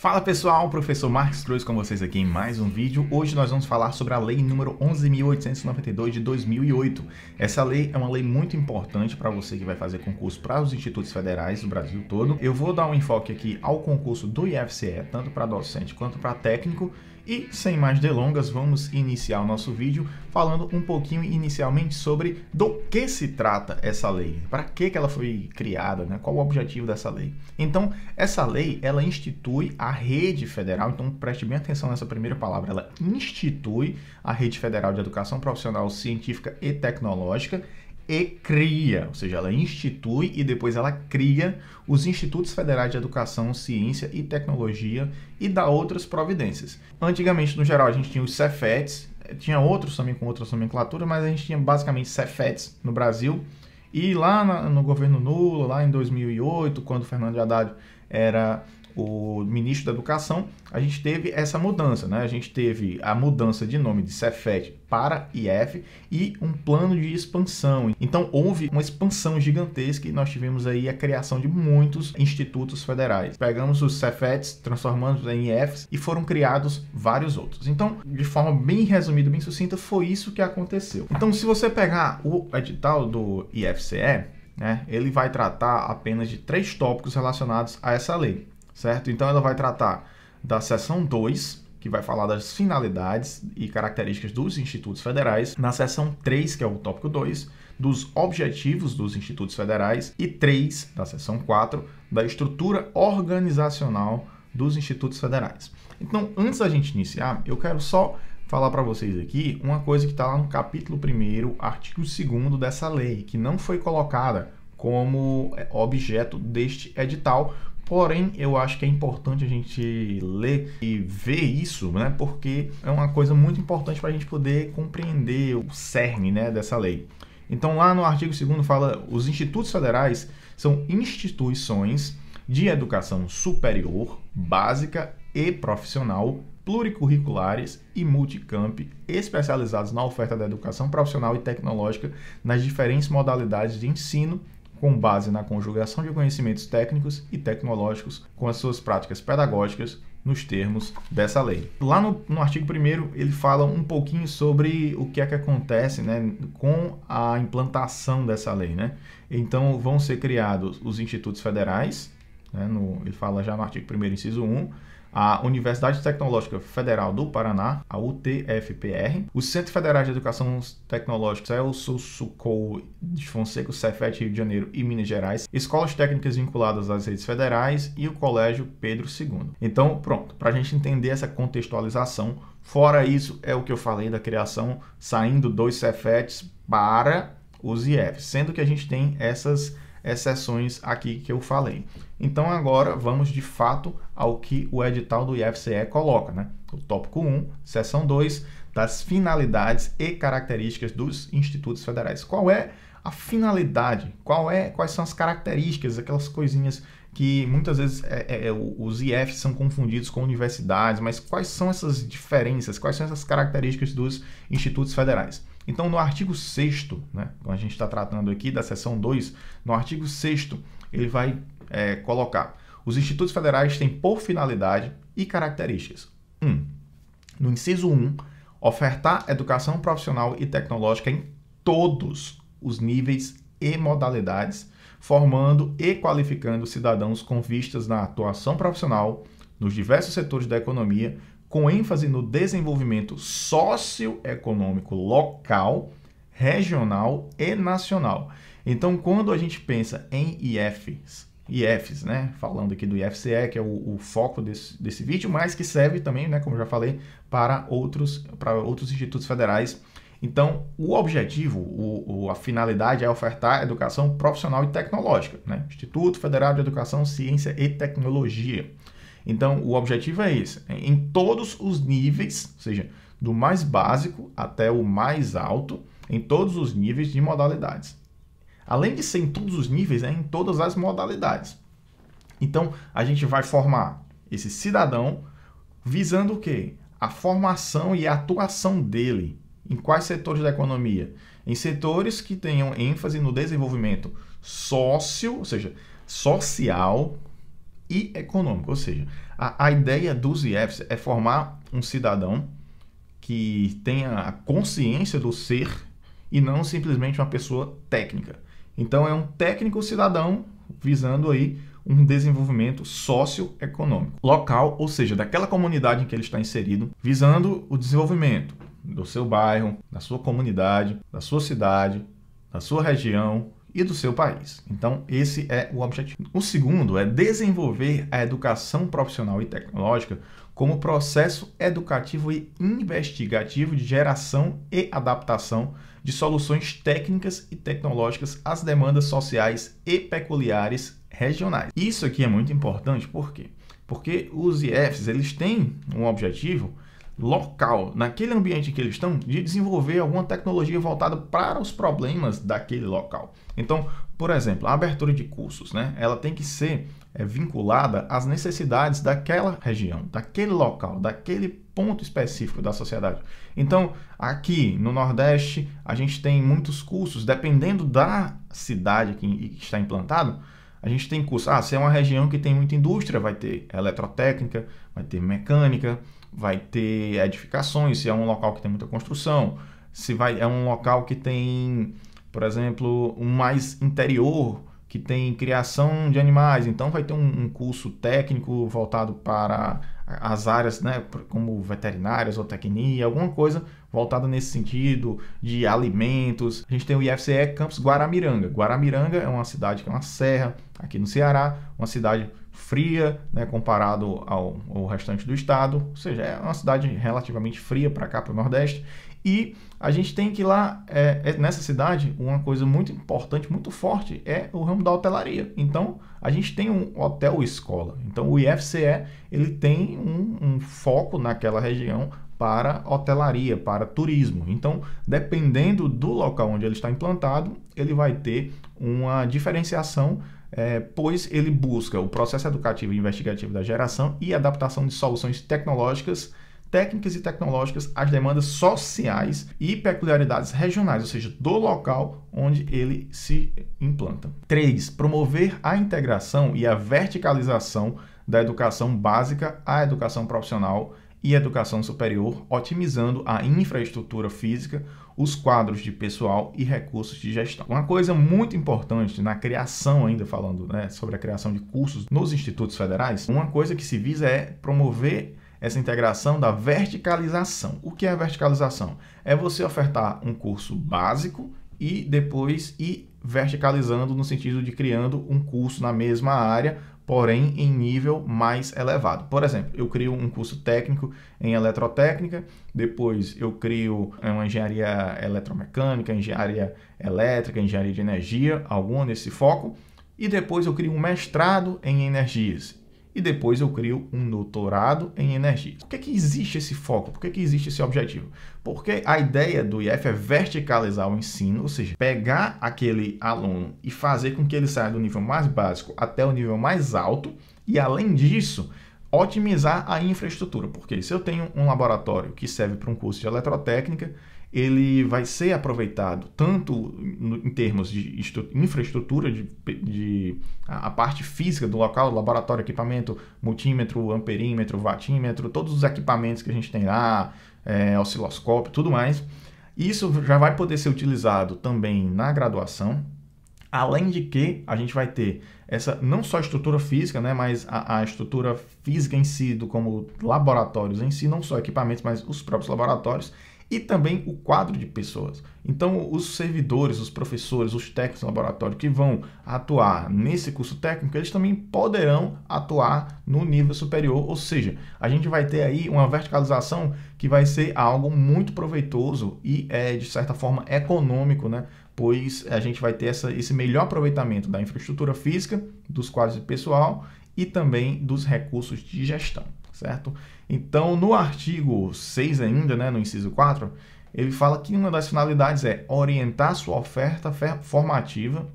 Fala pessoal, professor Marcos Cruz com vocês aqui em mais um vídeo. Hoje nós vamos falar sobre a lei número 11.892 de 2008. Essa lei é uma lei muito importante para você que vai fazer concurso para os institutos federais do Brasil todo. Eu vou dar um enfoque aqui ao concurso do IFCE, tanto para docente quanto para técnico, e sem mais delongas, vamos iniciar o nosso vídeo falando um pouquinho inicialmente sobre do que se trata essa lei, para que, que ela foi criada, né? qual o objetivo dessa lei. Então, essa lei ela institui a rede federal, então preste bem atenção nessa primeira palavra, ela institui a rede federal de educação profissional científica e tecnológica e cria, ou seja, ela institui e depois ela cria os Institutos Federais de Educação, Ciência e Tecnologia e dá outras providências. Antigamente, no geral, a gente tinha os Cefets, eh, tinha outros também com outras nomenclaturas, mas a gente tinha basicamente Cefets no Brasil. E lá no governo Nulo, lá em 2008, quando Fernando Haddad era o ministro da Educação, a gente teve essa mudança, né? A gente teve a mudança de nome de Cefet para IF e um plano de expansão. Então houve uma expansão gigantesca e nós tivemos aí a criação de muitos institutos federais. Pegamos os Cefets, transformamos em IFs e foram criados vários outros. Então, de forma bem resumida, bem sucinta, foi isso que aconteceu. Então, se você pegar o edital do IFCE, né, ele vai tratar apenas de três tópicos relacionados a essa lei certo? Então ela vai tratar da seção 2, que vai falar das finalidades e características dos institutos federais, na seção 3, que é o tópico 2, dos objetivos dos institutos federais, e 3, da seção 4, da estrutura organizacional dos institutos federais. Então, antes da gente iniciar, eu quero só falar para vocês aqui uma coisa que está lá no capítulo 1, artigo 2 dessa lei, que não foi colocada como é, objeto deste edital, Porém, eu acho que é importante a gente ler e ver isso, né? Porque é uma coisa muito importante para a gente poder compreender o cerne né, dessa lei. Então, lá no artigo 2 fala: os institutos federais são instituições de educação superior, básica e profissional, pluricurriculares e multicamp, especializados na oferta da educação profissional e tecnológica nas diferentes modalidades de ensino com base na conjugação de conhecimentos técnicos e tecnológicos com as suas práticas pedagógicas nos termos dessa lei. Lá no, no artigo 1 ele fala um pouquinho sobre o que é que acontece né, com a implantação dessa lei. Né? Então vão ser criados os institutos federais, né, no, ele fala já no artigo 1 inciso 1, a Universidade Tecnológica Federal do Paraná, a UTFPR, o Centro Federal de Educação Tecnológica Celso é Sucou de Fonseca, Cefet Rio de Janeiro e Minas Gerais, escolas técnicas vinculadas às redes federais e o Colégio Pedro II. Então, pronto, para a gente entender essa contextualização, fora isso é o que eu falei da criação saindo dois Cefetes para os IEF, sendo que a gente tem essas exceções aqui que eu falei. Então agora vamos de fato ao que o edital do IFCE coloca, né? O tópico 1, seção 2, das finalidades e características dos institutos federais. Qual é a finalidade? Qual é, quais são as características, aquelas coisinhas que muitas vezes é, é, é os IFs são confundidos com universidades, mas quais são essas diferenças, quais são essas características dos institutos federais? Então, no artigo 6, né, então a gente está tratando aqui da seção 2, no artigo 6, ele vai é, colocar: os institutos federais têm por finalidade e características. 1. Um, no inciso 1, um, ofertar educação profissional e tecnológica em todos os níveis e modalidades, formando e qualificando cidadãos com vistas na atuação profissional nos diversos setores da economia, com ênfase no desenvolvimento socioeconômico local, regional e nacional. Então, quando a gente pensa em IFs, IFs, né? Falando aqui do IFCE, que é o, o foco desse, desse vídeo, mas que serve também, né, como já falei, para outros, para outros institutos federais. Então, o objetivo, o, o, a finalidade é ofertar educação profissional e tecnológica, né? Instituto Federal de Educação, Ciência e Tecnologia. Então, o objetivo é esse: é em todos os níveis, ou seja, do mais básico até o mais alto, em todos os níveis de modalidades. Além de ser em todos os níveis, é em todas as modalidades. Então, a gente vai formar esse cidadão visando o quê? A formação e a atuação dele. Em quais setores da economia? Em setores que tenham ênfase no desenvolvimento sócio, ou seja, social, e econômico. Ou seja, a, a ideia dos IEFs é formar um cidadão que tenha a consciência do ser e não simplesmente uma pessoa técnica. Então é um técnico cidadão visando aí um desenvolvimento socioeconômico local, ou seja, daquela comunidade em que ele está inserido, visando o desenvolvimento do seu bairro, da sua comunidade, da sua cidade, da sua região, e do seu país. Então, esse é o objetivo. O segundo é desenvolver a educação profissional e tecnológica como processo educativo e investigativo de geração e adaptação de soluções técnicas e tecnológicas às demandas sociais e peculiares regionais. Isso aqui é muito importante por quê? Porque os IFs eles têm um objetivo local, naquele ambiente que eles estão, de desenvolver alguma tecnologia voltada para os problemas daquele local. Então, por exemplo, a abertura de cursos, né? Ela tem que ser é, vinculada às necessidades daquela região, daquele local, daquele ponto específico da sociedade. Então, aqui no Nordeste, a gente tem muitos cursos, dependendo da cidade que, que está implantado, a gente tem curso. Ah, se é uma região que tem muita indústria, vai ter eletrotécnica, vai ter mecânica, vai ter edificações, se é um local que tem muita construção, se vai, é um local que tem, por exemplo, um mais interior, que tem criação de animais, então vai ter um, um curso técnico voltado para as áreas, né, como veterinárias, ou tecnia, alguma coisa voltada nesse sentido, de alimentos. A gente tem o IFCE Campus Guaramiranga. Guaramiranga é uma cidade que é uma serra aqui no Ceará, uma cidade fria né, comparado ao, ao, restante do estado, ou seja, é uma cidade relativamente fria para cá, para o Nordeste, e a gente tem que lá, é, é, nessa cidade, uma coisa muito importante, muito forte, é o ramo da hotelaria. Então, a gente tem um hotel-escola. Então, o IFCE ele tem um, um foco naquela região para hotelaria, para turismo. Então, dependendo do local onde ele está implantado, ele vai ter uma diferenciação é, pois ele busca o processo educativo e investigativo da geração e adaptação de soluções tecnológicas técnicas e tecnológicas às demandas sociais e peculiaridades regionais, ou seja, do local onde ele se implanta. 3. Promover a integração e a verticalização da educação básica à educação profissional e educação superior, otimizando a infraestrutura física, os quadros de pessoal e recursos de gestão. Uma coisa muito importante na criação, ainda falando né, sobre a criação de cursos nos institutos federais, uma coisa que se visa é promover essa integração da verticalização. O que é a verticalização? É você ofertar um curso básico e depois ir verticalizando no sentido de criando um curso na mesma área porém em nível mais elevado. Por exemplo, eu crio um curso técnico em eletrotécnica, depois eu crio é, uma engenharia eletromecânica, engenharia elétrica, engenharia de energia, alguma nesse foco, e depois eu crio um mestrado em energias e depois eu crio um doutorado em energia. Por que, que existe esse foco? Por que, que existe esse objetivo? Porque a ideia do IF é verticalizar o ensino, ou seja, pegar aquele aluno e fazer com que ele saia do nível mais básico até o nível mais alto, e além disso, otimizar a infraestrutura. Porque se eu tenho um laboratório que serve para um curso de eletrotécnica, ele vai ser aproveitado tanto no, em termos de infraestrutura, de, de a, a, parte física do local, laboratório, equipamento, multímetro, amperímetro, vatímetro, todos os equipamentos que a gente tem lá, é, osciloscópio, tudo mais. Isso já vai poder ser utilizado também na graduação, Além de que a gente vai ter essa não só a estrutura física, né, mas a, a, estrutura física em si, do como laboratórios em si, não só equipamentos, mas os próprios laboratórios, e também o quadro de pessoas. Então, os servidores, os professores, os técnicos do laboratório que vão atuar nesse curso técnico, eles também poderão atuar no nível superior, ou seja, a gente vai ter aí uma verticalização que vai ser algo muito proveitoso e, é, de certa forma, econômico, né? pois a gente vai ter essa, esse melhor aproveitamento da infraestrutura física, dos quadros de pessoal e também dos recursos de gestão, certo? Então, no artigo 6 ainda, né, no inciso 4, ele fala que uma das finalidades é orientar sua oferta formativa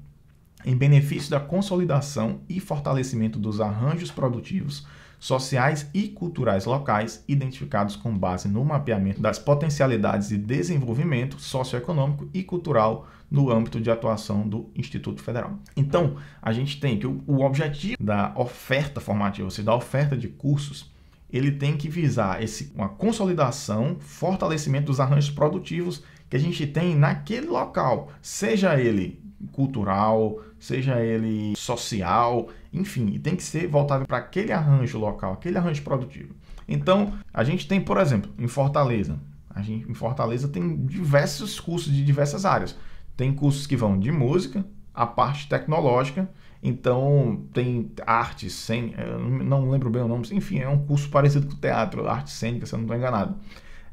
em benefício da consolidação e fortalecimento dos arranjos produtivos, sociais e culturais locais identificados com base no mapeamento das potencialidades de desenvolvimento socioeconômico e cultural no âmbito de atuação do Instituto Federal. Então, a gente tem que o objetivo da oferta formativa, ou seja, da oferta de cursos, ele tem que visar esse, uma consolidação, fortalecimento dos arranjos produtivos que a gente tem naquele local, seja ele cultural, seja ele social, enfim, tem que ser voltado para aquele arranjo local, aquele arranjo produtivo. Então, a gente tem, por exemplo, em Fortaleza, a gente em Fortaleza tem diversos cursos de diversas áreas. Tem cursos que vão de música, a parte tecnológica então, tem arte cênica, não lembro bem o nome, enfim, é um curso parecido com teatro, arte cênica, se eu não estou enganado.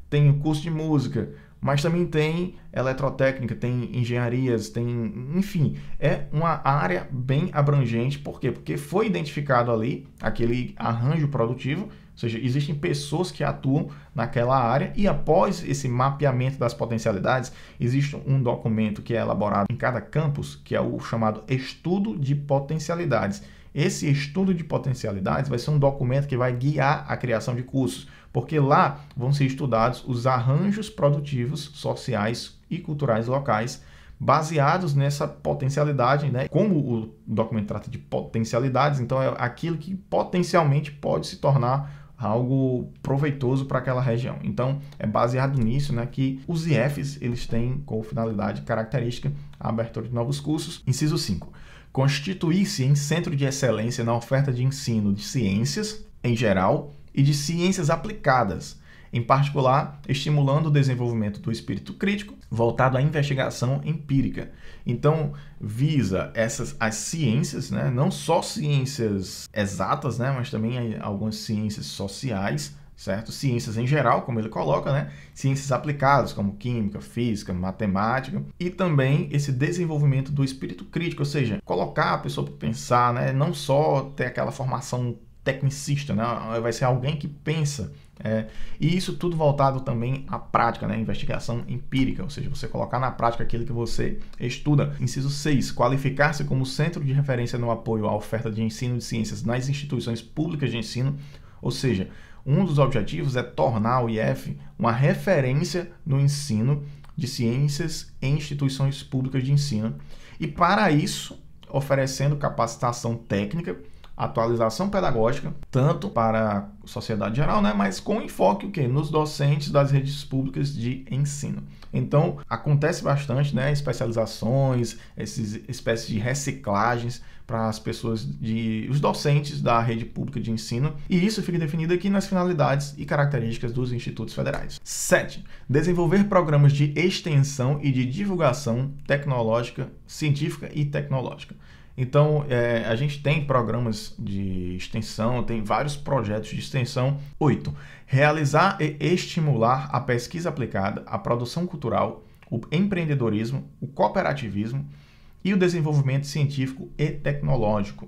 Tem o curso de música, mas também tem eletrotécnica, tem engenharias, tem, enfim, é uma área bem abrangente, por quê? Porque foi identificado ali aquele arranjo produtivo ou seja, existem pessoas que atuam naquela área e após esse mapeamento das potencialidades, existe um documento que é elaborado em cada campus, que é o chamado estudo de potencialidades. Esse estudo de potencialidades vai ser um documento que vai guiar a criação de cursos, porque lá vão ser estudados os arranjos produtivos, sociais e culturais locais baseados nessa potencialidade, né? Como o documento trata de potencialidades, então é aquilo que potencialmente pode se tornar algo proveitoso para aquela região. Então, é baseado nisso né, que os IFs eles têm como finalidade característica a abertura de novos cursos. Inciso 5. Constituir-se em centro de excelência na oferta de ensino de ciências, em geral, e de ciências aplicadas, em particular, estimulando o desenvolvimento do espírito crítico voltado à investigação empírica, então, visa essas as ciências, né? não só ciências exatas, né? mas também algumas ciências sociais, certo? Ciências em geral, como ele coloca, né? Ciências aplicadas, como química, física, matemática, e também esse desenvolvimento do espírito crítico, ou seja, colocar a pessoa para pensar, né? não só ter aquela formação tecnicista, né? vai ser alguém que pensa é, e isso tudo voltado também à prática, né? investigação empírica, ou seja, você colocar na prática aquilo que você estuda. Inciso 6, qualificar-se como centro de referência no apoio à oferta de ensino de ciências nas instituições públicas de ensino, ou seja, um dos objetivos é tornar o IF uma referência no ensino de ciências em instituições públicas de ensino. E para isso, oferecendo capacitação técnica atualização pedagógica, tanto para a sociedade geral, né, mas com enfoque o quê? nos docentes das redes públicas de ensino. Então, acontece bastante né, especializações, essas espécies de reciclagens para as pessoas, de, os docentes da rede pública de ensino, e isso fica definido aqui nas finalidades e características dos institutos federais. 7. Desenvolver programas de extensão e de divulgação tecnológica, científica e tecnológica. Então, é, a gente tem programas de extensão, tem vários projetos de extensão. 8. Realizar e estimular a pesquisa aplicada, a produção cultural, o empreendedorismo, o cooperativismo e o desenvolvimento científico e tecnológico.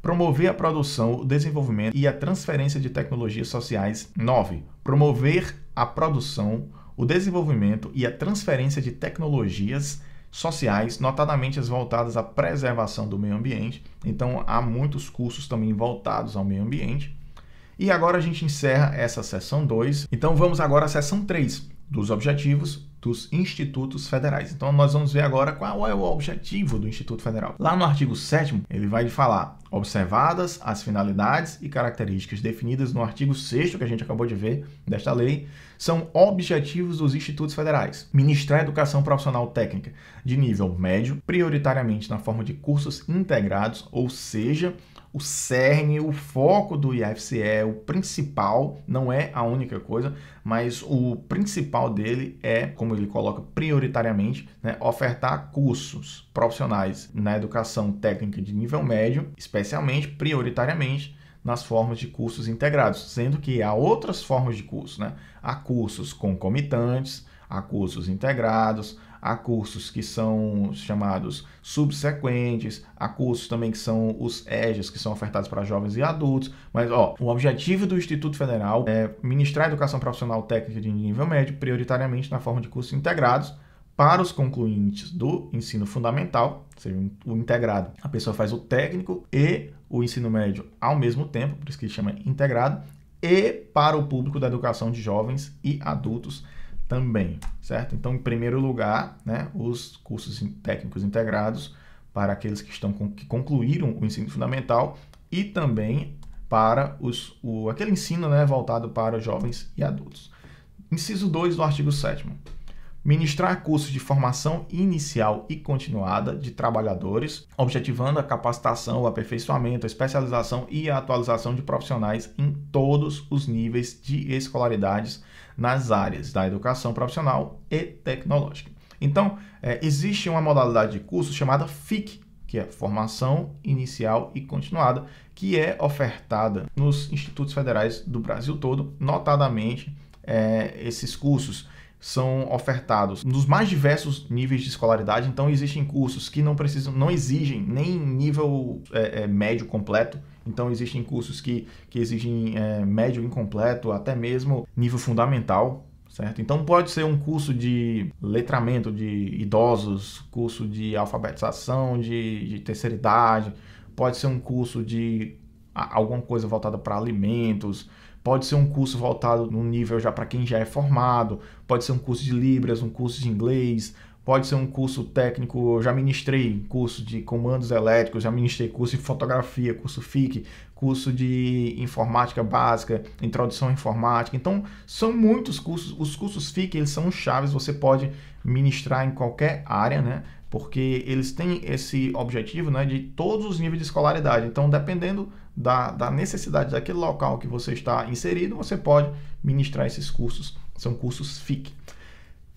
Promover a produção, o desenvolvimento e a transferência de tecnologias sociais. 9. Promover a produção, o desenvolvimento e a transferência de tecnologias sociais, notadamente as voltadas à preservação do meio ambiente. Então, há muitos cursos também voltados ao meio ambiente. E agora a gente encerra essa sessão 2. Então, vamos agora à sessão 3 dos objetivos dos institutos federais. Então nós vamos ver agora qual é o objetivo do Instituto Federal. Lá no artigo 7 ele vai falar observadas as finalidades e características definidas no artigo 6 que a gente acabou de ver desta lei, são objetivos dos institutos federais. Ministrar educação profissional técnica de nível médio, prioritariamente na forma de cursos integrados, ou seja, o cerne, o foco do IFC é o principal, não é a única coisa, mas o principal dele é, como ele coloca prioritariamente, né, ofertar cursos profissionais na educação técnica de nível médio, especialmente, prioritariamente, nas formas de cursos integrados, sendo que há outras formas de curso, né? Há cursos concomitantes, há cursos integrados, há cursos que são chamados subsequentes, há cursos também que são os EGES, que são ofertados para jovens e adultos. Mas, ó, o objetivo do Instituto Federal é ministrar educação profissional técnica de nível médio, prioritariamente na forma de cursos integrados, para os concluintes do ensino fundamental, ou seja, o integrado, a pessoa faz o técnico e o ensino médio ao mesmo tempo, por isso que chama integrado, e para o público da educação de jovens e adultos também, certo? Então, em primeiro lugar, né, os cursos técnicos integrados para aqueles que estão com, que concluíram o ensino fundamental e também para os, o, aquele ensino né, voltado para jovens e adultos. Inciso 2 do artigo 7 Ministrar cursos de formação inicial e continuada de trabalhadores, objetivando a capacitação, o aperfeiçoamento, a especialização e a atualização de profissionais em todos os níveis de escolaridades nas áreas da educação profissional e tecnológica. Então, é, existe uma modalidade de curso chamada FIC, que é Formação Inicial e Continuada, que é ofertada nos institutos federais do Brasil todo, notadamente é, esses cursos são ofertados nos mais diversos níveis de escolaridade. Então existem cursos que não precisam, não exigem nem nível é, é, médio completo. Então, existem cursos que, que exigem é, médio incompleto, até mesmo nível fundamental, certo? Então, pode ser um curso de letramento de idosos, curso de alfabetização de, de terceira idade, pode ser um curso de alguma coisa voltada para alimentos, pode ser um curso voltado no nível já para quem já é formado, pode ser um curso de libras, um curso de inglês, pode ser um curso técnico, eu já ministrei curso de comandos elétricos, já ministrei curso de fotografia, curso FIC, curso de informática básica, introdução à informática. Então, são muitos cursos, os cursos FIC, eles são chaves, você pode ministrar em qualquer área, né? Porque eles têm esse objetivo né, de todos os níveis de escolaridade. Então, dependendo da, da necessidade daquele local que você está inserido, você pode ministrar esses cursos. São cursos FIC.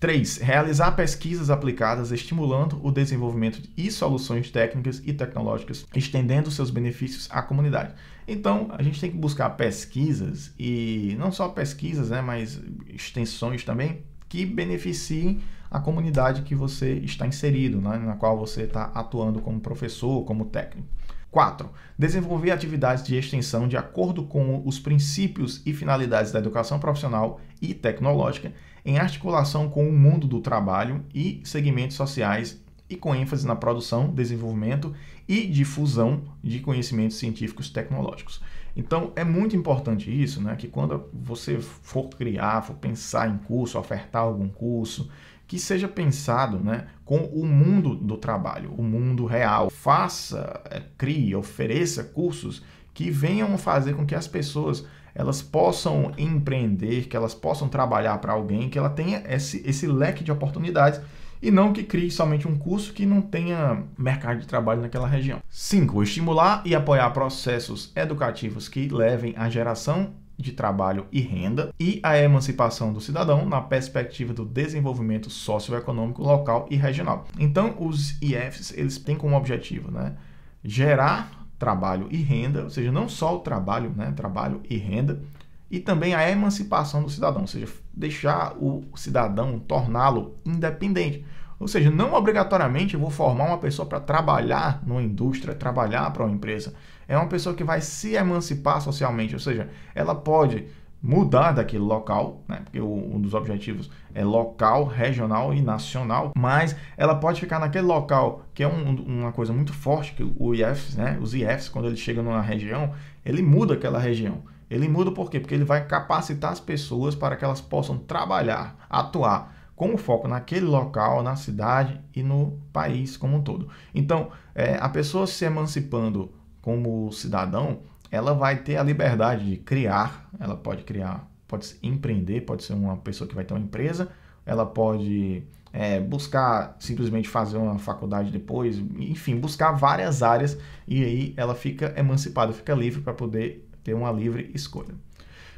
3. Realizar pesquisas aplicadas estimulando o desenvolvimento e soluções técnicas e tecnológicas, estendendo seus benefícios à comunidade. Então, a gente tem que buscar pesquisas e não só pesquisas, né, mas extensões também que beneficiem a comunidade que você está inserido, né, na qual você está atuando como professor, como técnico. 4. Desenvolver atividades de extensão de acordo com os princípios e finalidades da educação profissional e tecnológica em articulação com o mundo do trabalho e segmentos sociais e com ênfase na produção, desenvolvimento e difusão de conhecimentos científicos e tecnológicos. Então, é muito importante isso, né, que quando você for criar, for pensar em curso, ofertar algum curso, que seja pensado né, com o mundo do trabalho, o mundo real. Faça, é, crie, ofereça cursos que venham fazer com que as pessoas elas possam empreender, que elas possam trabalhar para alguém, que ela tenha esse, esse leque de oportunidades e não que crie somente um curso que não tenha mercado de trabalho naquela região. 5. Estimular e apoiar processos educativos que levem à geração de trabalho e renda e à emancipação do cidadão na perspectiva do desenvolvimento socioeconômico local e regional. Então, os IFs, eles têm como objetivo, né, gerar trabalho e renda, ou seja, não só o trabalho, né, trabalho e renda, e também a emancipação do cidadão, ou seja, deixar o cidadão torná-lo independente. Ou seja, não obrigatoriamente eu vou formar uma pessoa para trabalhar numa indústria, trabalhar para uma empresa. É uma pessoa que vai se emancipar socialmente, ou seja, ela pode mudar daquele local, né? porque um dos objetivos é local, regional e nacional, mas ela pode ficar naquele local, que é um, uma coisa muito forte que o IFs, né? os IFs, quando ele chega numa região, ele muda aquela região. Ele muda por quê? Porque ele vai capacitar as pessoas para que elas possam trabalhar, atuar com foco naquele local, na cidade e no país como um todo. Então, é, a pessoa se emancipando como cidadão, ela vai ter a liberdade de criar, ela pode criar, pode empreender, pode ser uma pessoa que vai ter uma empresa, ela pode é, buscar simplesmente fazer uma faculdade depois, enfim, buscar várias áreas e aí ela fica emancipada, fica livre para poder ter uma livre escolha.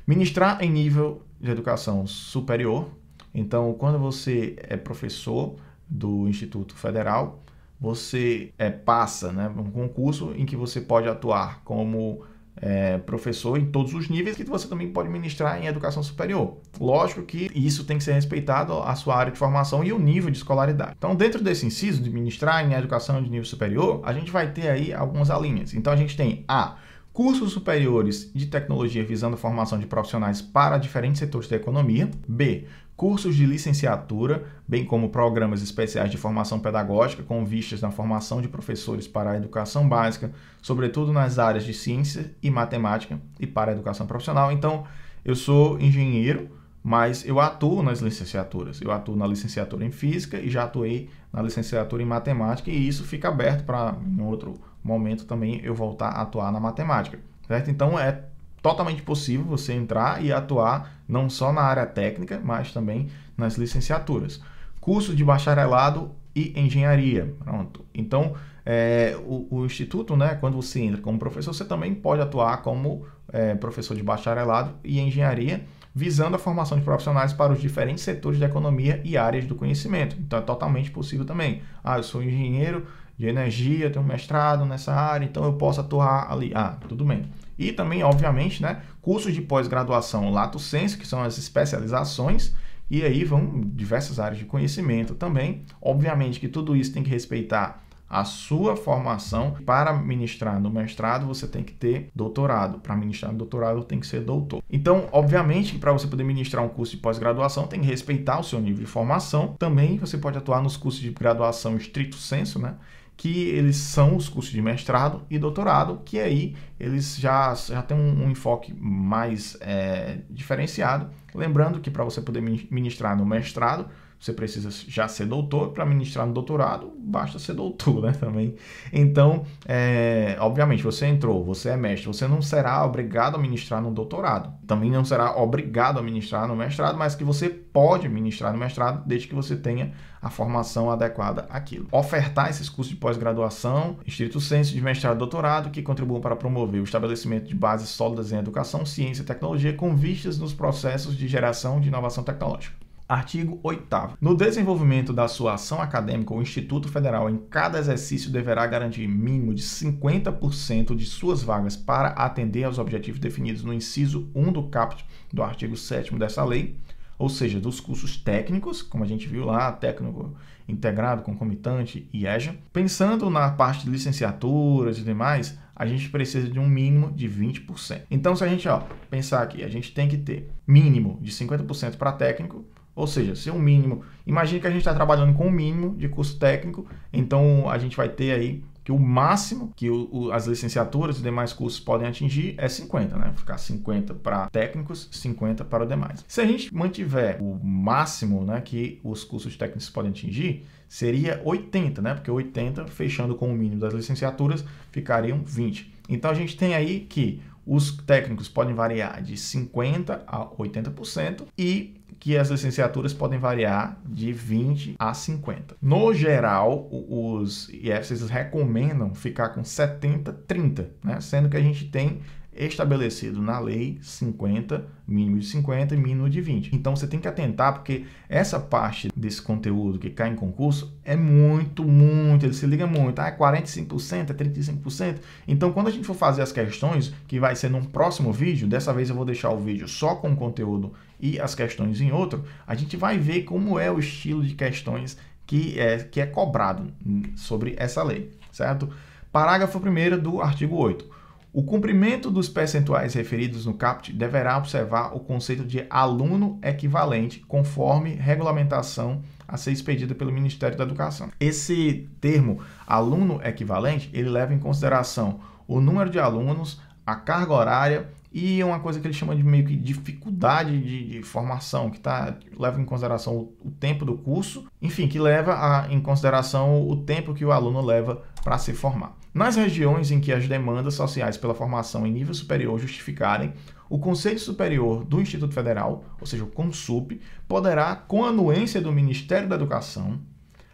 Ministrar em nível de educação superior, então quando você é professor do Instituto Federal, você é, passa né, um concurso em que você pode atuar como é, professor em todos os níveis que você também pode ministrar em educação superior. Lógico que isso tem que ser respeitado a sua área de formação e o nível de escolaridade. Então, dentro desse inciso de ministrar em educação de nível superior, a gente vai ter aí algumas linhas. Então, a gente tem a cursos superiores de tecnologia visando a formação de profissionais para diferentes setores da economia. B cursos de licenciatura, bem como programas especiais de formação pedagógica com vistas na formação de professores para a educação básica, sobretudo nas áreas de ciência e matemática e para a educação profissional. Então, eu sou engenheiro, mas eu atuo nas licenciaturas. Eu atuo na licenciatura em física e já atuei na licenciatura em matemática e isso fica aberto para em outro momento também eu voltar a atuar na matemática, certo? Então é totalmente possível você entrar e atuar não só na área técnica, mas também nas licenciaturas. Curso de bacharelado e engenharia. Pronto. Então, é, o, o, instituto, né, quando você entra como professor, você também pode atuar como é, professor de bacharelado e engenharia, visando a formação de profissionais para os diferentes setores da economia e áreas do conhecimento. Então, é totalmente possível também. Ah, eu sou engenheiro de energia, tenho mestrado nessa área, então eu posso atuar ali. Ah, tudo bem. E também, obviamente, né, cursos de pós-graduação lato sensu, que são as especializações, e aí vão diversas áreas de conhecimento também. Obviamente que tudo isso tem que respeitar a sua formação. Para ministrar no mestrado, você tem que ter doutorado. Para ministrar no doutorado, tem que ser doutor. Então, obviamente, para você poder ministrar um curso de pós-graduação, tem que respeitar o seu nível de formação. Também você pode atuar nos cursos de graduação estrito senso, né? que eles são os cursos de mestrado e doutorado, que aí eles já, já têm um, um enfoque mais é, diferenciado. Lembrando que para você poder ministrar no mestrado, você precisa já ser doutor. Para ministrar no doutorado, basta ser doutor, né? Também. Então, é, obviamente, você entrou, você é mestre, você não será obrigado a ministrar no doutorado. Também não será obrigado a ministrar no mestrado, mas que você pode ministrar no mestrado desde que você tenha a formação adequada àquilo. Ofertar esses cursos de pós-graduação, estrito senso, de mestrado e doutorado, que contribuam para promover o estabelecimento de bases sólidas em educação, ciência e tecnologia com vistas nos processos de geração de inovação tecnológica. Artigo 8. No desenvolvimento da sua ação acadêmica, o Instituto Federal, em cada exercício, deverá garantir mínimo de 50% de suas vagas para atender aos objetivos definidos no inciso 1 do caput do artigo 7 dessa lei, ou seja, dos cursos técnicos, como a gente viu lá, técnico integrado, concomitante e EJA. Pensando na parte de licenciaturas e demais, a gente precisa de um mínimo de 20%. Então, se a gente ó, pensar aqui, a gente tem que ter mínimo de 50% para técnico, ou seja, se o um mínimo, imagine que a gente está trabalhando com o um mínimo de curso técnico, então a gente vai ter aí que o máximo que o, o, as licenciaturas e demais cursos podem atingir é 50, né? Ficar 50 para técnicos, 50 para demais. Se a gente mantiver o máximo né, que os cursos técnicos podem atingir, seria 80, né? Porque 80, fechando com o mínimo das licenciaturas, ficariam 20. Então a gente tem aí que os técnicos podem variar de 50% a 80% e que as licenciaturas podem variar de 20 a 50. No geral, os IFCs recomendam ficar com 70, 30, né? sendo que a gente tem estabelecido na lei 50, mínimo de 50 e mínimo de 20. Então você tem que atentar porque essa parte desse conteúdo que cai em concurso é muito, muito, ele se liga muito, ah, é 45%, é 35%. Então quando a gente for fazer as questões, que vai ser num próximo vídeo, dessa vez eu vou deixar o vídeo só com o conteúdo e as questões em outro, a gente vai ver como é o estilo de questões que é, que é cobrado sobre essa lei, certo? Parágrafo 1 do artigo 8. O cumprimento dos percentuais referidos no CAPT deverá observar o conceito de aluno equivalente, conforme regulamentação a ser expedida pelo Ministério da Educação. Esse termo aluno equivalente, ele leva em consideração o número de alunos, a carga horária e uma coisa que ele chama de meio que dificuldade de, de formação, que tá, leva em consideração o, o, tempo do curso, enfim, que leva a, em consideração o, o tempo que o aluno leva para se formar. Nas regiões em que as demandas sociais pela formação em nível superior justificarem, o Conselho Superior do Instituto Federal, ou seja, o CONSUP, poderá, com anuência do Ministério da Educação,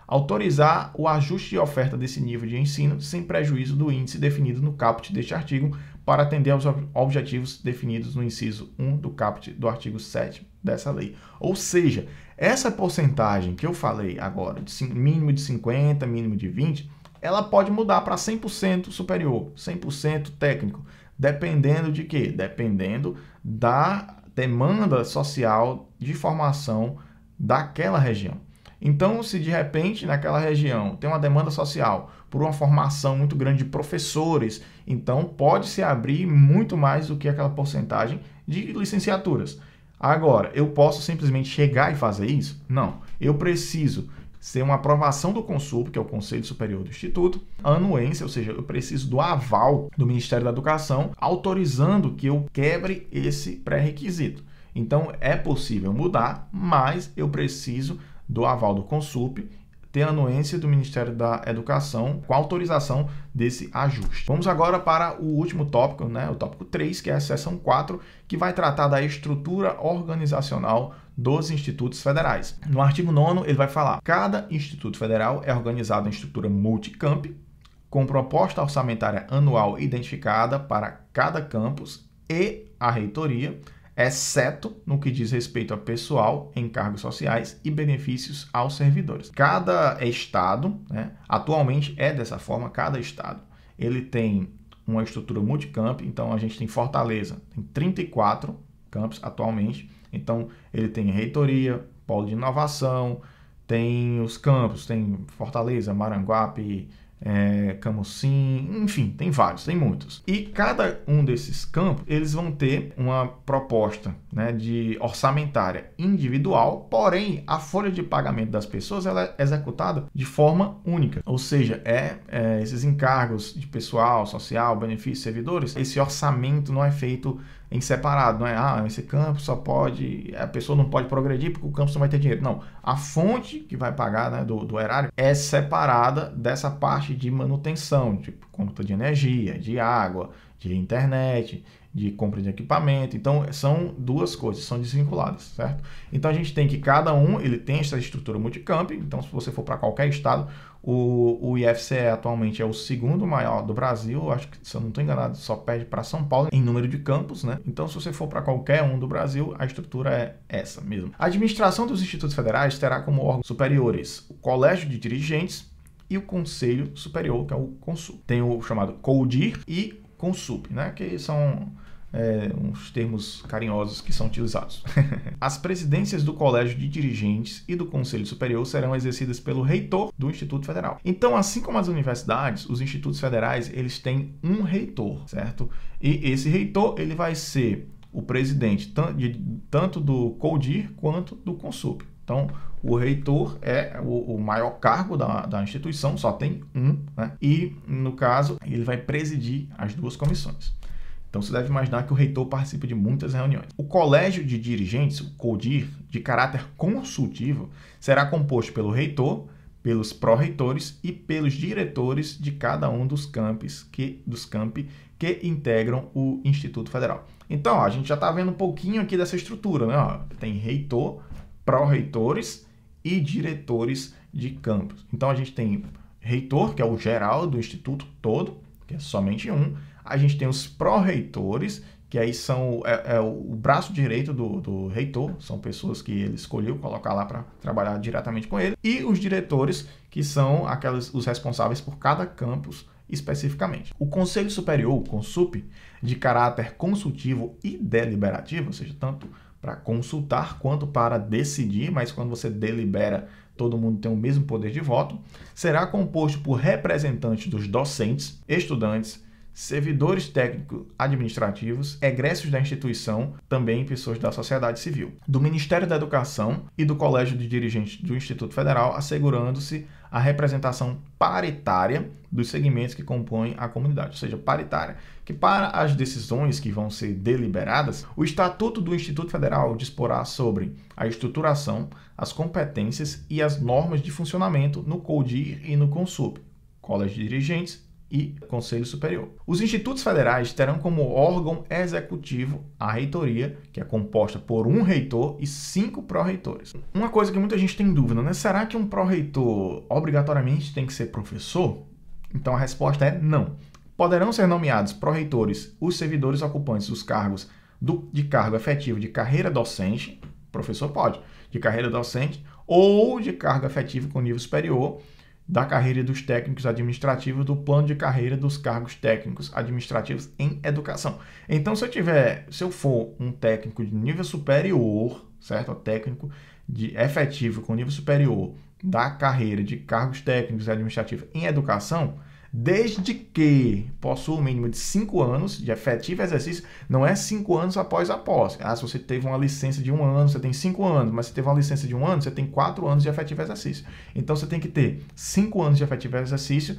autorizar o ajuste de oferta desse nível de ensino sem prejuízo do índice definido no caput deste artigo para atender aos objetivos definidos no inciso 1 do caput do artigo 7 dessa lei. Ou seja, essa porcentagem que eu falei agora, de mínimo de 50, mínimo de 20, ela pode mudar para 100% superior, 100% técnico, dependendo de quê? Dependendo da demanda social de formação daquela região. Então, se de repente naquela região tem uma demanda social por uma formação muito grande de professores, então pode se abrir muito mais do que aquela porcentagem de licenciaturas. Agora, eu posso simplesmente chegar e fazer isso? Não. Eu preciso ser uma aprovação do Consup, que é o Conselho Superior do Instituto, anuência, ou seja, eu preciso do aval do Ministério da Educação autorizando que eu quebre esse pré-requisito. Então é possível mudar, mas eu preciso do aval do Consup tem anuência do Ministério da Educação com autorização desse ajuste. Vamos agora para o último tópico, né, o tópico 3, que é a seção 4, que vai tratar da estrutura organizacional dos institutos federais. No artigo 9, ele vai falar: cada instituto federal é organizado em estrutura multicamp, com proposta orçamentária anual identificada para cada campus e a reitoria exceto no que diz respeito a pessoal, encargos sociais e benefícios aos servidores. Cada estado, né, atualmente é dessa forma, cada estado, ele tem uma estrutura multicamp, então a gente tem Fortaleza, tem 34 campos atualmente, então ele tem reitoria, polo de inovação, tem os campos, tem Fortaleza, Maranguape, é, Camusim, enfim, tem vários, tem muitos. E cada um desses campos, eles vão ter uma proposta né, de orçamentária individual, porém a folha de pagamento das pessoas ela é executada de forma única, ou seja, é, é esses encargos de pessoal, social, benefícios, servidores, esse orçamento não é feito em separado, não é? Ah, esse campo só pode, a pessoa não pode progredir porque o campo só vai ter dinheiro. Não, a fonte que vai pagar né, do, do erário é separada dessa parte de manutenção, tipo conta de energia, de água, de internet, de compra de equipamento. Então são duas coisas, são desvinculadas, certo? Então a gente tem que cada um, ele tem essa estrutura multicamp. Então se você for para qualquer estado, o, o IFCE atualmente é o segundo maior do Brasil, acho que, se eu não estou enganado, só perde para São Paulo em número de campos, né? Então, se você for para qualquer um do Brasil, a estrutura é essa mesmo. A administração dos institutos federais terá como órgãos superiores o Colégio de Dirigentes e o Conselho Superior, que é o CONSUL. Tem o chamado CODIR e CONSUP, né? Que são é, uns termos carinhosos que são utilizados. As presidências do Colégio de Dirigentes e do Conselho Superior serão exercidas pelo reitor do Instituto Federal. Então, assim como as universidades, os institutos federais eles têm um reitor, certo? E esse reitor ele vai ser o presidente tanto do CODIR quanto do CONSUP. Então, o reitor é o, maior cargo da, da instituição, só tem um, né? e, no caso, ele vai presidir as duas comissões. Então você deve imaginar que o reitor participa de muitas reuniões. O colégio de dirigentes, o CODIR, de caráter consultivo, será composto pelo reitor, pelos pró-reitores e pelos diretores de cada um dos campos que, dos campi que integram o Instituto Federal. Então, ó, a gente já está vendo um pouquinho aqui dessa estrutura, né? Ó, tem reitor, pró-reitores e diretores de campos. Então, a gente tem reitor, que é o geral do instituto todo, que é somente um, a gente tem os pró-reitores, que aí são é, é o braço direito do, do, reitor, são pessoas que ele escolheu colocar lá para trabalhar diretamente com ele, e os diretores, que são aquelas, os responsáveis por cada campus especificamente. O Conselho Superior, o CONSUP, de caráter consultivo e deliberativo, ou seja, tanto para consultar quanto para decidir, mas quando você delibera, todo mundo tem o mesmo poder de voto, será composto por representantes dos docentes, estudantes, servidores técnicos administrativos, egressos da instituição, também pessoas da sociedade civil, do Ministério da Educação e do Colégio de Dirigentes do Instituto Federal, assegurando-se a representação paritária dos segmentos que compõem a comunidade, ou seja, paritária, que para as decisões que vão ser deliberadas, o Estatuto do Instituto Federal disporá sobre a estruturação, as competências e as normas de funcionamento no CODIR e no CONSUB, Colégio de Dirigentes e Conselho Superior. Os institutos federais terão como órgão executivo a reitoria, que é composta por um reitor e cinco pró-reitores. Uma coisa que muita gente tem dúvida, né? Será que um pró-reitor obrigatoriamente tem que ser professor? Então a resposta é não. Poderão ser nomeados pró-reitores os servidores ocupantes dos cargos do, de cargo efetivo de carreira docente, professor pode, de carreira docente ou de cargo efetivo com nível superior, da carreira dos técnicos administrativos, do plano de carreira dos cargos técnicos administrativos em educação. Então, se eu tiver, se eu for um técnico de nível superior, certo? Técnico de efetivo com nível superior da carreira de cargos técnicos administrativos em educação, desde que possua o um mínimo de 5 anos de efetivo exercício, não é 5 anos após a posse. Ah, se você teve uma licença de um ano, você tem 5 anos, mas se teve uma licença de um ano, você tem 4 anos de efetivo exercício. Então você tem que ter 5 anos de efetivo exercício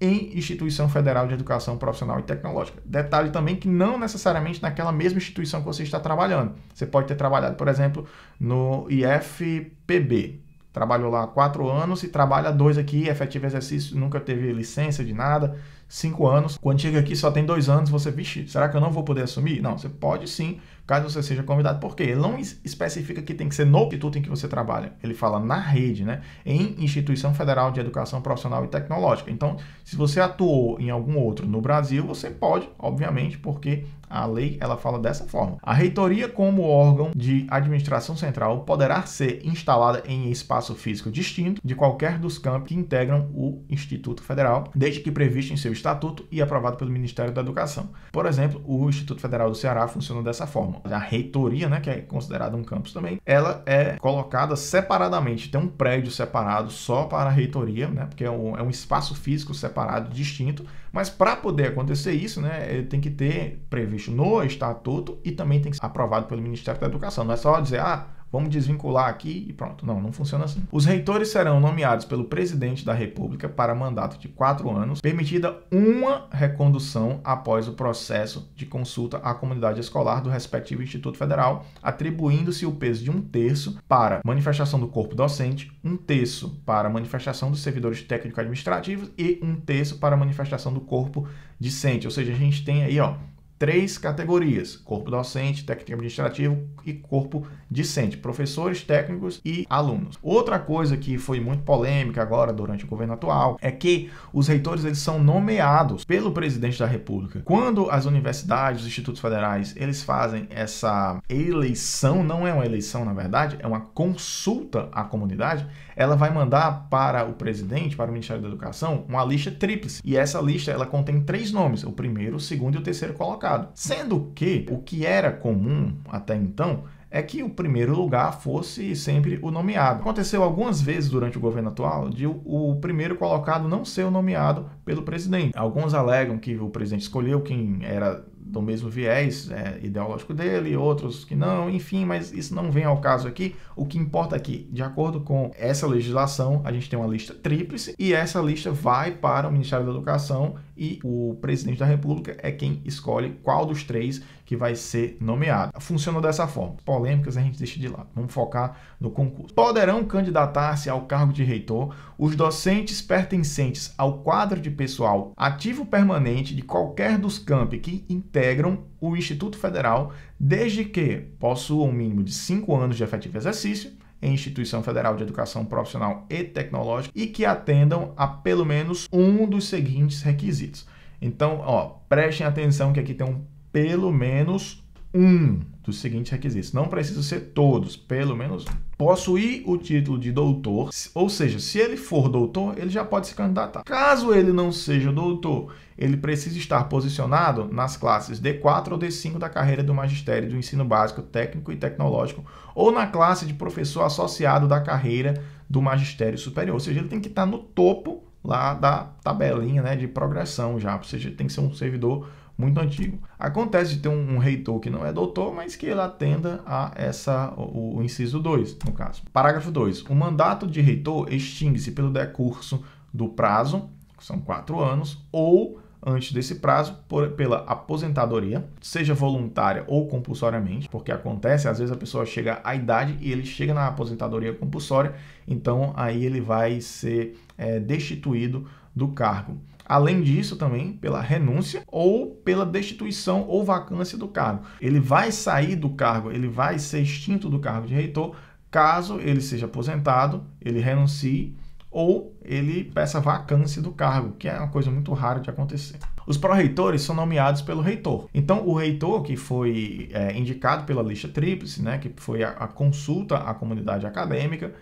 em instituição federal de educação profissional e tecnológica. Detalhe também que não necessariamente naquela mesma instituição que você está trabalhando. Você pode ter trabalhado, por exemplo, no IFPB, trabalhou lá quatro anos e trabalha dois aqui, efetivo exercício, nunca teve licença de nada, cinco anos. Quando chega aqui só tem dois anos, você, vixe, será que eu não vou poder assumir? Não, você pode sim caso você seja convidado, por quê? ele não especifica que tem que ser no instituto em que você trabalha. Ele fala na rede, né? Em Instituição Federal de Educação Profissional e Tecnológica. Então, se você atuou em algum outro no Brasil, você pode, obviamente, porque a lei ela fala dessa forma. A reitoria, como órgão de administração central, poderá ser instalada em espaço físico distinto de qualquer dos campos que integram o Instituto Federal, desde que previsto em seu estatuto e aprovado pelo Ministério da Educação. Por exemplo, o Instituto Federal do Ceará funciona dessa forma. A reitoria, né, que é considerada um campus também, ela é colocada separadamente, tem um prédio separado só para a reitoria, né, porque é um, é um espaço físico separado, distinto, mas para poder acontecer isso, né, ele eh, tem que ter previsto no estatuto e também tem que ser aprovado pelo Ministério da Educação. Não é só dizer, ah, Vamos desvincular aqui e pronto. Não, não funciona assim. Os reitores serão nomeados pelo presidente da República para mandato de quatro anos, permitida uma recondução após o processo de consulta à comunidade escolar do respectivo Instituto Federal, atribuindo-se o peso de um terço para manifestação do corpo docente, um terço para manifestação dos servidores técnico-administrativos e um terço para manifestação do corpo discente. Ou seja, a gente tem aí, ó, três categorias: corpo docente, técnico administrativo e corpo discente, professores, técnicos e alunos. Outra coisa que foi muito polêmica agora durante o governo atual é que os reitores eles são nomeados pelo presidente da República. Quando as universidades, os institutos federais, eles fazem essa eleição, não é uma eleição na verdade, é uma consulta à comunidade, ela vai mandar para o presidente, para o Ministério da Educação, uma lista tríplice. E essa lista ela contém três nomes: o primeiro, o segundo e o terceiro colocado. Sendo que o que era comum até então é que o primeiro lugar fosse sempre o nomeado. Aconteceu algumas vezes durante o governo atual de o primeiro colocado não ser o nomeado pelo presidente. Alguns alegam que o presidente escolheu quem era do mesmo viés é, ideológico dele, outros que não, enfim, mas isso não vem ao caso aqui. O que importa aqui, de acordo com essa legislação, a gente tem uma lista tríplice e essa lista vai para o Ministério da Educação e o presidente da República é quem escolhe qual dos três que vai ser nomeado. Funciona dessa forma. Polêmicas a gente deixa de lado. Vamos focar no concurso. Poderão candidatar-se ao cargo de reitor os docentes pertencentes ao quadro de pessoal ativo permanente de qualquer dos campi que integram o Instituto Federal, desde que possuam um mínimo de cinco anos de efetivo exercício em instituição federal de educação profissional e tecnológica e que atendam a pelo menos um dos seguintes requisitos. Então, ó, prestem atenção que aqui tem um pelo menos um dos seguintes requisitos. Não precisa ser todos, pelo menos Possuir o título de doutor, ou seja, se ele for doutor, ele já pode se candidatar. Caso ele não seja doutor, ele precisa estar posicionado nas classes D4 ou D5 da carreira do magistério do ensino básico, técnico e tecnológico, ou na classe de professor associado da carreira do magistério superior. Ou seja, ele tem que estar no topo lá da tabelinha né, de progressão já, ou seja, tem que ser um servidor muito antigo. Acontece de ter um, um, reitor que não é doutor, mas que ele atenda a essa o, o inciso 2, no caso. Parágrafo 2. O mandato de reitor extingue-se pelo decurso do prazo, que são quatro anos, ou antes desse prazo por, pela aposentadoria, seja voluntária ou compulsoriamente, porque acontece, às vezes a pessoa chega à idade e ele chega na aposentadoria compulsória, então aí ele vai ser é, destituído do cargo. Além disso, também pela renúncia ou pela destituição ou vacância do cargo. Ele vai sair do cargo, ele vai ser extinto do cargo de reitor caso ele seja aposentado, ele renuncie ou ele peça vacância do cargo, que é uma coisa muito rara de acontecer. Os pró-reitores são nomeados pelo reitor. Então, o reitor que foi é, indicado pela lista tríplice, né, que foi a, a consulta à comunidade acadêmica,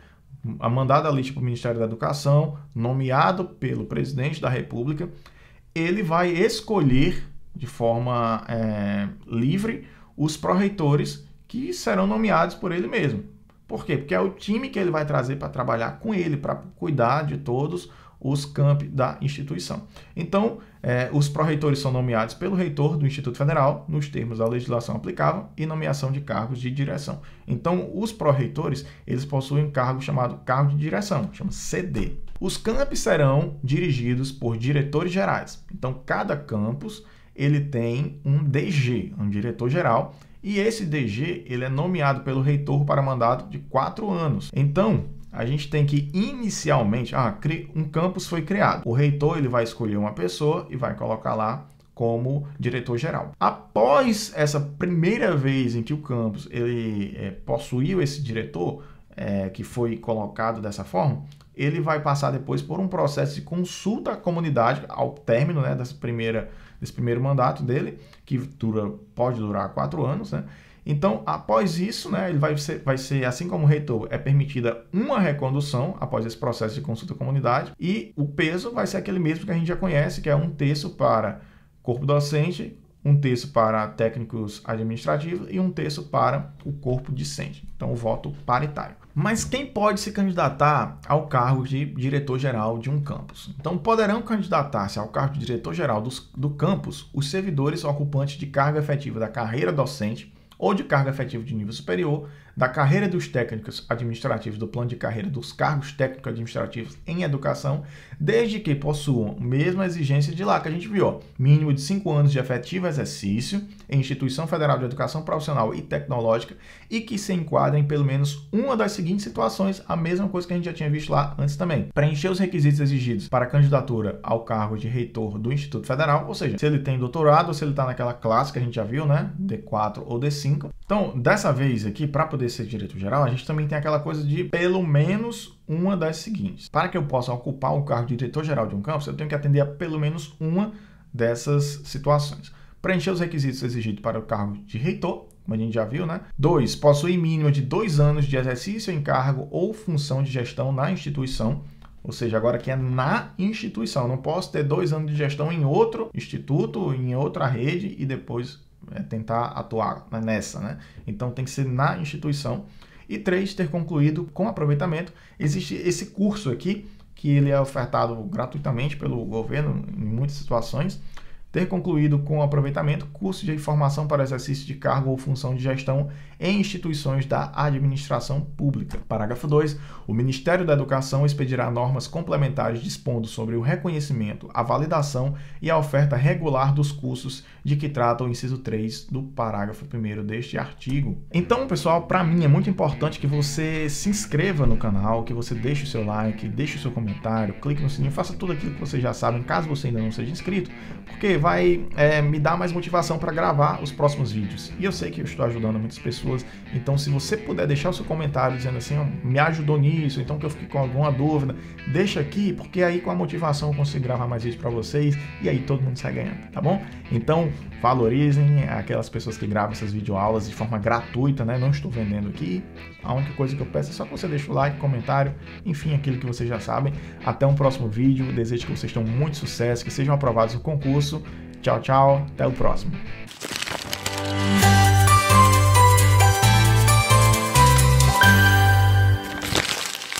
a mandada a lista para o Ministério da Educação, nomeado pelo presidente da República, ele vai escolher de forma é, livre os pró-reitores que serão nomeados por ele mesmo. Por quê? Porque é o time que ele vai trazer para trabalhar com ele, para cuidar de todos os campi da instituição. Então, é, os pró-reitores são nomeados pelo reitor do Instituto Federal, nos termos da legislação aplicável, e nomeação de cargos de direção. Então, os pró-reitores, eles possuem um cargo chamado cargo de direção, chama CD. Os campos serão dirigidos por diretores gerais. Então, cada campus, ele tem um DG, um diretor geral, e esse DG, ele é nomeado pelo reitor para mandato de quatro anos. Então, a gente tem que inicialmente, ah, um campus foi criado. O reitor ele vai escolher uma pessoa e vai colocar lá como diretor geral. Após essa primeira vez em que o campus ele é, possuiu esse diretor é, que foi colocado dessa forma, ele vai passar depois por um processo de consulta à comunidade ao término né, dessa primeira, desse primeiro mandato dele, que dura, pode durar quatro anos, né? Então, após isso, né, ele vai ser, vai ser, assim como o reitor, é permitida uma recondução após esse processo de consulta à comunidade, e o peso vai ser aquele mesmo que a gente já conhece, que é um terço para corpo docente, um terço para técnicos administrativos e um terço para o corpo discente. Então, o voto paritário. Mas quem pode se candidatar ao cargo de diretor-geral de um campus? Então, poderão candidatar-se ao cargo de diretor-geral do campus os servidores ocupantes de cargo efetivo da carreira docente ou de cargo efetivo de nível superior da carreira dos técnicos administrativos, do plano de carreira dos cargos técnico-administrativos em educação, desde que possuam a mesma exigência de lá que a gente viu, ó, mínimo de 5 anos de efetivo exercício em instituição federal de educação profissional e tecnológica e que se enquadrem em pelo menos uma das seguintes situações, a mesma coisa que a gente já tinha visto lá antes também. Preencher os requisitos exigidos para candidatura ao cargo de reitor do Instituto Federal, ou seja, se ele tem doutorado, ou se ele está naquela classe que a gente já viu, né, D4 ou D5, então, dessa vez aqui, para poder ser diretor geral, a gente também tem aquela coisa de pelo menos uma das seguintes. Para que eu possa ocupar o cargo de diretor geral de um campus, eu tenho que atender a pelo menos uma dessas situações. Preencher os requisitos exigidos para o cargo de reitor, como a gente já viu, né? 2. Possuir mínimo de dois anos de exercício em cargo ou função de gestão na instituição. Ou seja, agora que é na instituição. Não posso ter dois anos de gestão em outro instituto, em outra rede e depois é tentar atuar né, nessa, né? Então tem que ser na instituição. E três, ter concluído com aproveitamento. Existe esse curso aqui, que ele é ofertado gratuitamente pelo governo em muitas situações, ter concluído com aproveitamento curso de formação para exercício de cargo ou função de gestão em instituições da administração pública. Parágrafo 2. O Ministério da Educação expedirá normas complementares dispondo sobre o reconhecimento, a validação e a oferta regular dos cursos de que trata o inciso 3 do parágrafo 1 deste artigo. Então, pessoal, para mim é muito importante que você se inscreva no canal, que você deixe o seu like, deixe o seu comentário, clique no sininho, faça tudo aquilo que você já sabe, caso você ainda não seja inscrito, porque vai é, me dar mais motivação para gravar os próximos vídeos. E eu sei que eu estou ajudando muitas pessoas, então se você puder deixar o seu comentário dizendo assim, me ajudou nisso, então que eu fiquei com alguma dúvida, deixa aqui, porque aí com a motivação eu consigo gravar mais vídeos para vocês e aí todo mundo sai ganhando, tá bom? Então valorizem aquelas pessoas que gravam essas videoaulas de forma gratuita, né? Não estou vendendo aqui. A única coisa que eu peço é só que você deixe o like, comentário, enfim, aquilo que vocês já sabem. Até um próximo vídeo. Desejo que vocês tenham muito sucesso, que sejam aprovados no concurso Tchau, tchau. Até o próximo.